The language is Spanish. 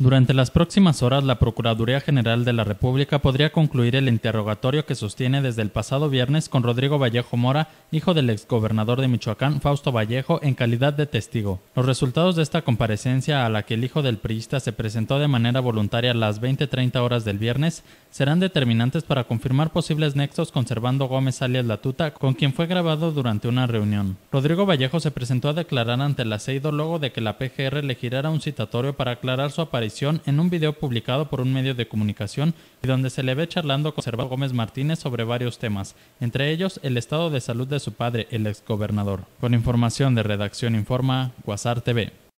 Durante las próximas horas, la Procuraduría General de la República podría concluir el interrogatorio que sostiene desde el pasado viernes con Rodrigo Vallejo Mora, hijo del exgobernador de Michoacán, Fausto Vallejo, en calidad de testigo. Los resultados de esta comparecencia, a la que el hijo del priista se presentó de manera voluntaria a las 20.30 horas del viernes, serán determinantes para confirmar posibles nexos conservando Gómez alias Latuta, con quien fue grabado durante una reunión. Rodrigo Vallejo se presentó a declarar ante la CEIDO luego de que la PGR le girara un citatorio para aclarar su aparición en un video publicado por un medio de comunicación y donde se le ve charlando con Servando Gómez Martínez sobre varios temas, entre ellos el estado de salud de su padre, el exgobernador. Con información de Redacción Informa, Guasar TV.